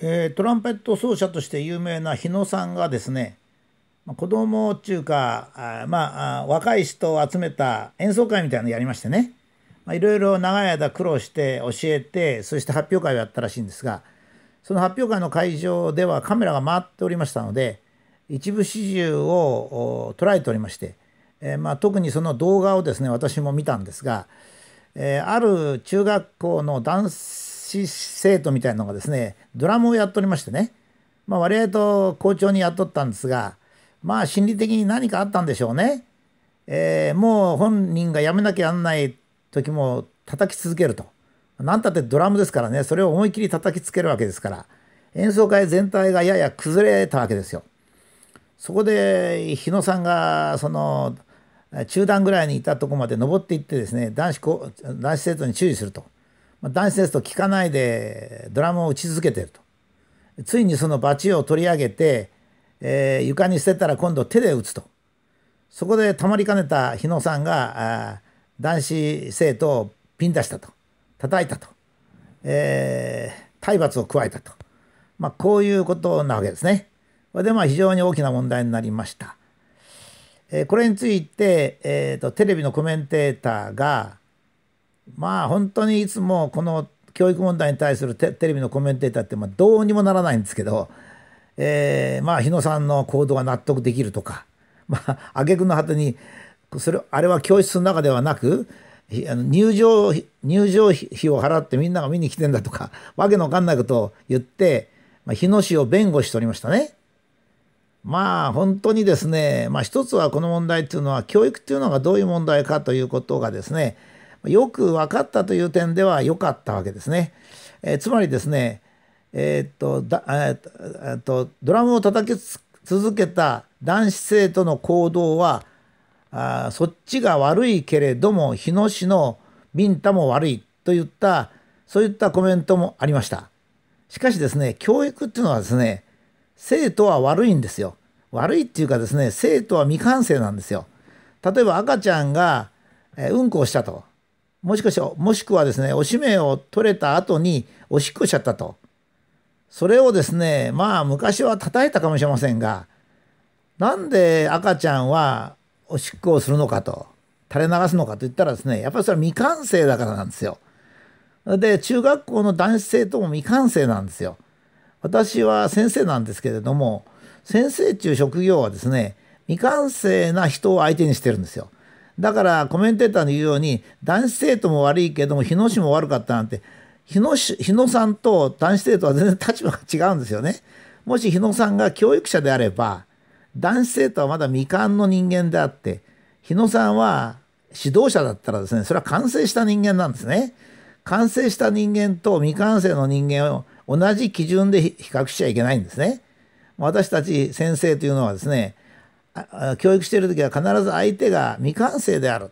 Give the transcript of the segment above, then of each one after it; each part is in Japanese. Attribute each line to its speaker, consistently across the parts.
Speaker 1: えー、トランペット奏者として有名な日野さんがですね子供っちいうかあまあ若い人を集めた演奏会みたいなのをやりましてねいろいろ長い間苦労して教えてそして発表会をやったらしいんですがその発表会の会場ではカメラが回っておりましたので一部始終を捉えておりまして、えー、まあ、特にその動画をですね私も見たんですが、えー、ある中学校の男性子生徒みたいなのがですねドラムをやっとりましてね、まあ、割合と校長にやっとったんですがまあ心理的に何かあったんでしょうね、えー、もう本人がやめなきゃなんない時も叩き続けると何たってドラムですからねそれを思いっきり叩きつけるわけですから演奏会全体がやや崩れたわけですよ。そこで日野さんがその中段ぐらいにいたとこまで登っていってですね男子男子生徒に注意すると。まあ、男子ですと聞かないでドラムを打ち続けてると。ついにそのバチを取り上げて、えー、床に捨てたら今度手で打つと。そこでたまりかねた日野さんが男子生徒をピン出したと叩いたと、えー、体罰を加えたと、まあ、こういうことなわけですね。でまあ非常に大きな問題になりました。えー、これについて、えーとテレビのコメンテーターがまあ本当にいつもこの教育問題に対するテレビのコメンテーターってまあどうにもならないんですけど、えー、まあ日野さんの行動が納得できるとか まあ挙句の果てにそれあれは教室の中ではなくあの入場入場費を払ってみんなが見に来てんだとか わけのわかんないことを言って、まあ、日野市を弁護しておりましたね。まあ本当にですね、まあ、一つはこの問題っていうのは教育っていうのがどういう問題かということがですねよく分かったという点では良かったわけですね。えー、つまりですね、えー、っとだえっとドラムを叩き続けた男子生徒の行動はあそっちが悪いけれども日野市のビンタも悪いといったそういったコメントもありました。しかしですね教育っていうのはですね生徒は悪いんですよ。悪いっていうかですね生徒は未完成なんですよ。例えば赤ちゃんがうんこをしたともしかしもしくはですね、おしめを取れた後におしっこしちゃったと。それをですね、まあ昔は叩いたかもしれませんが、なんで赤ちゃんはおしっこをするのかと、垂れ流すのかと言ったらですね、やっぱりそれは未完成だからなんですよ。で、中学校の男子生とも未完成なんですよ。私は先生なんですけれども、先生中職業はですね、未完成な人を相手にしてるんですよ。だからコメンテーターの言うように男子生徒も悪いけども日野市も悪かったなんて日野市日野さんと男子生徒は全然立場が違うんですよね。もし日野さんが教育者であれば男子生徒はまだ未完の人間であって日野さんは指導者だったらですねそれは完成した人間なんですね。完成した人間と未完成の人間を同じ基準で比較しちゃいけないんですね。私たち先生というのはですね教育している時は必ず相手が未完成である。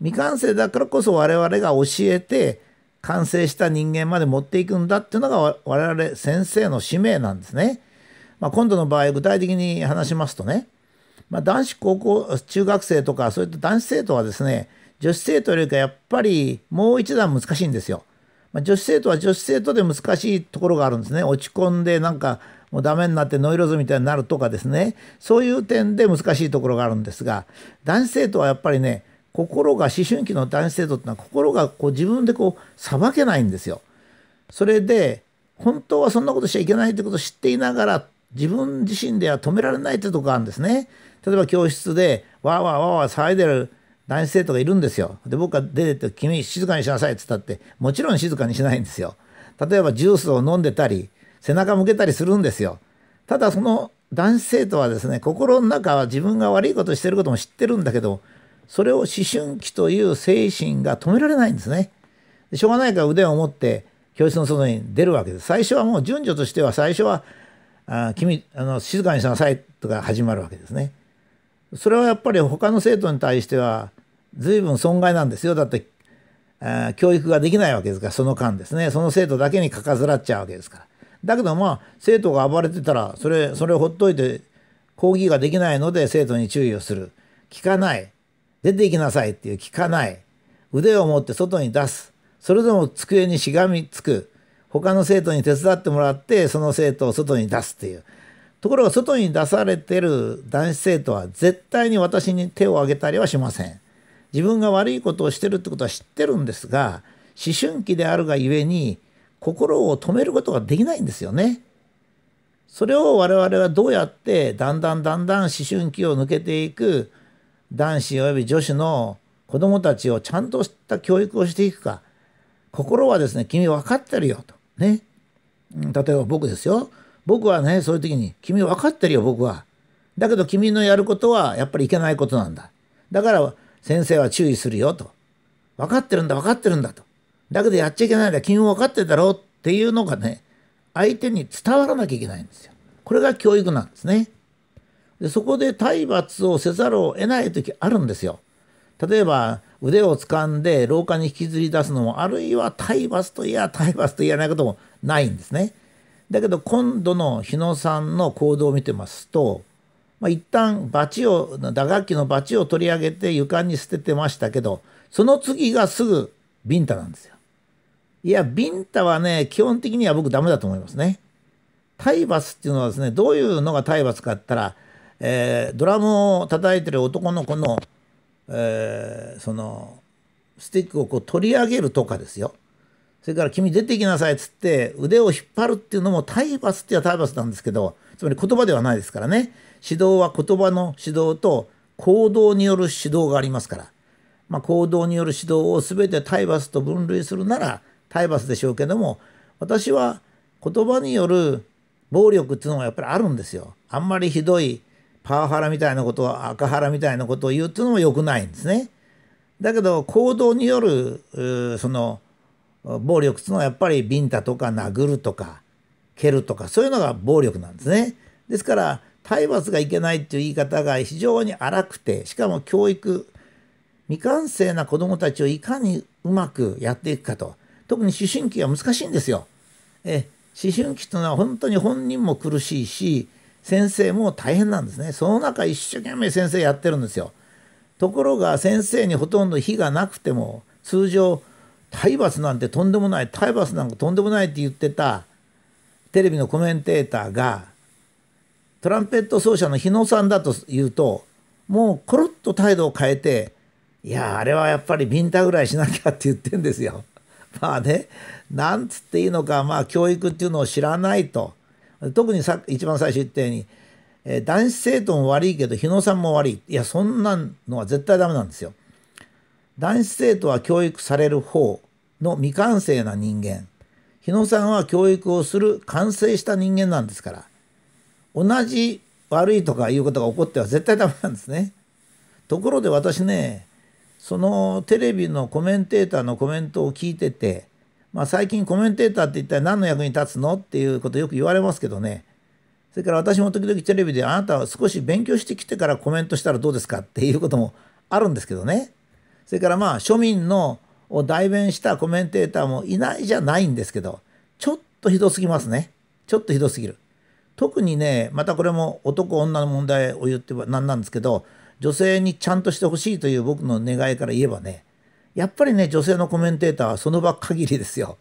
Speaker 1: 未完成だからこそ我々が教えて完成した人間まで持っていくんだっていうのが我々先生の使命なんですね。まあ、今度の場合具体的に話しますとね、まあ、男子高校中学生とかそういった男子生徒はですね女子生徒よりかやっぱりもう一段難しいんですよ。まあ、女子生徒は女子生徒で難しいところがあるんですね。落ち込んでなんかもうダメになってノイローズみたいになるとかですねそういう点で難しいところがあるんですが男子生徒はやっぱりね心が思春期の男子生徒ってのは心がこう自分でこうさばけないんですよ。それで本当はそんなことしちゃいけないってことを知っていながら自分自身では止められないってとこがあるんですね。例えば教室でわーわーわーわー騒いでる男子生徒がいるんですよ。で僕が出てって「君静かにしなさい」って言ったってもちろん静かにしないんですよ。例えばジュースを飲んでたり背中向けたりするんですよ。ただその男子生徒はですね心の中は自分が悪いことしてることも知ってるんだけどそれを思春期という精神が止められないんですね。しょうがないから腕を持って教室の外に出るわけです。最初はもう順序としては最初は「あ君あの静かにしなさい」とか始まるわけですね。それはやっぱり他の生徒に対しては随分損害なんですよ。だって教育ができないわけですからその間ですねその生徒だけにかかずらっちゃうわけですから。だけどまあ生徒が暴れてたらそれそれをほっといて講義ができないので生徒に注意をする聞かない出て行きなさいっていう聞かない腕を持って外に出すそれでも机にしがみつく他の生徒に手伝ってもらってその生徒を外に出すっていうところが外に出されてる男子生徒は絶対に私に手を挙げたりはしません自分が悪いことをしてるってことは知ってるんですが思春期であるがゆえに心を止めることができないんですよね。それを我々はどうやってだんだんだんだん思春期を抜けていく男子及び女子の子供たちをちゃんとした教育をしていくか。心はですね、君分かってるよと。ね。例えば僕ですよ。僕はね、そういう時に、君分かってるよ、僕は。だけど君のやることはやっぱりいけないことなんだ。だから先生は注意するよと。分かってるんだ、分かってるんだと。だけどやっちゃいけないんだ君分かってたろうっていうのがね相手に伝わらなきゃいけないんですよ。これが教育なんですね。でそこで体罰をせざるを得ない時あるんですよ。例えば腕を掴んで廊下に引きずり出すのもあるいは体罰といや体罰と言えないこともないんですね。だけど今度の日野さんの行動を見てますと、まあ、一旦バチを打楽器のバチを取り上げて床に捨ててましたけどその次がすぐビンタなんですよ。いや、ビンタはね、基本的には僕ダメだと思いますね。体罰っていうのはですね、どういうのが体罰かって言ったら、えー、ドラムを叩いてる男の子の、えー、その、スティックをこう取り上げるとかですよ。それから君出てきなさいっつって腕を引っ張るっていうのも体罰っては体罰なんですけど、つまり言葉ではないですからね。指導は言葉の指導と行動による指導がありますから。まあ、行動による指導を全て体罰と分類するなら、体罰でしょうけども私は言葉による暴力っていうのもやっぱりあるんですよ。あんまりひどいパワハラみたいなことは赤ハラみたいなことを言うっていうのも良くないんですね。だけど行動によるその暴力っていうのはやっぱりビンタとか殴るとか蹴るとかそういうのが暴力なんですね。ですから体罰がいけないっていう言い方が非常に荒くてしかも教育未完成な子どもたちをいかにうまくやっていくかと特に思春期は難しいんですよ。え思春期というのは本当に本人も苦しいし先生も大変なんですね。その中一生懸命先生やってるんですよ。ところが先生にほとんど非がなくても通常体罰なんてとんでもない体罰なんかとんでもないって言ってたテレビのコメンテーターがトランペット奏者の日野さんだと言うともうコロッと態度を変えて「いやあれはやっぱりビンタぐらいしなきゃ」って言ってんですよ。まあねなんつっていいのかまあ教育っていうのを知らないと特にさ一番最初言ったように、えー、男子生徒も悪いけど日野さんも悪いいやそんなのは絶対ダメなんですよ。男子生徒は教育される方の未完成な人間日野さんは教育をする完成した人間なんですから同じ悪いとかいうことが起こっては絶対ダメなんですね。ところで私ねそのテレビのコメンテーターのコメントを聞いてて、まあ、最近コメンテーターって一体何の役に立つのっていうことよく言われますけどねそれから私も時々テレビであなたは少し勉強してきてからコメントしたらどうですかっていうこともあるんですけどねそれからまあ庶民のを代弁したコメンテーターもいないじゃないんですけどちょっとひどすぎますねちょっとひどすぎる特にねまたこれも男女の問題を言っては何なんですけど女性にちゃんとしてほしいという僕の願いから言えばね、やっぱりね、女性のコメンテーターはその場限りですよ。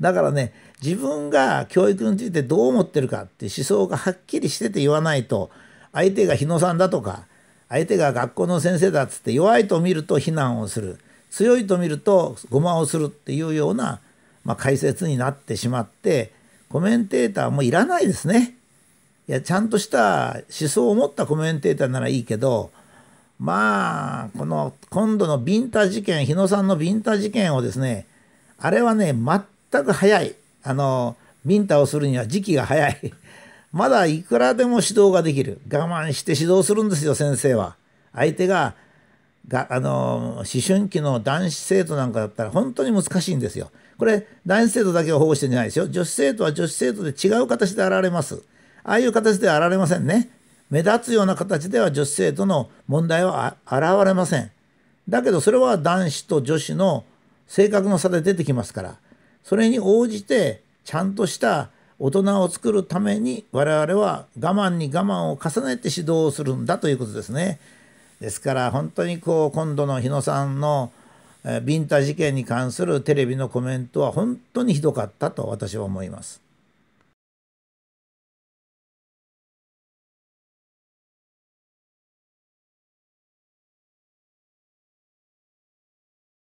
Speaker 1: だからね、自分が教育についてどう思ってるかって思想がはっきりしてて言わないと、相手が日野さんだとか、相手が学校の先生だっつって弱いと見ると非難をする、強いと見るとごまをするっていうような、まあ、解説になってしまって、コメンテーターもいらないですね。いや、ちゃんとした思想を持ったコメンテーターならいいけど、まあ、この今度のビンタ事件、日野さんのビンタ事件をですね、あれはね、全く早い。あの、ビンタをするには時期が早い。まだいくらでも指導ができる。我慢して指導するんですよ、先生は。相手が、があの、思春期の男子生徒なんかだったら本当に難しいんですよ。これ、男子生徒だけを保護してんじゃないですよ。女子生徒は女子生徒で違う形で現れます。ああいう形では現れませんね。目立つような形では女子生徒の問題は現れません。だけどそれは男子と女子の性格の差で出てきますから、それに応じてちゃんとした大人を作るために我々は我慢に我慢を重ねて指導をするんだということですね。ですから本当にこう今度の日野さんのビンタ事件に関するテレビのコメントは本当にひどかったと私は思います。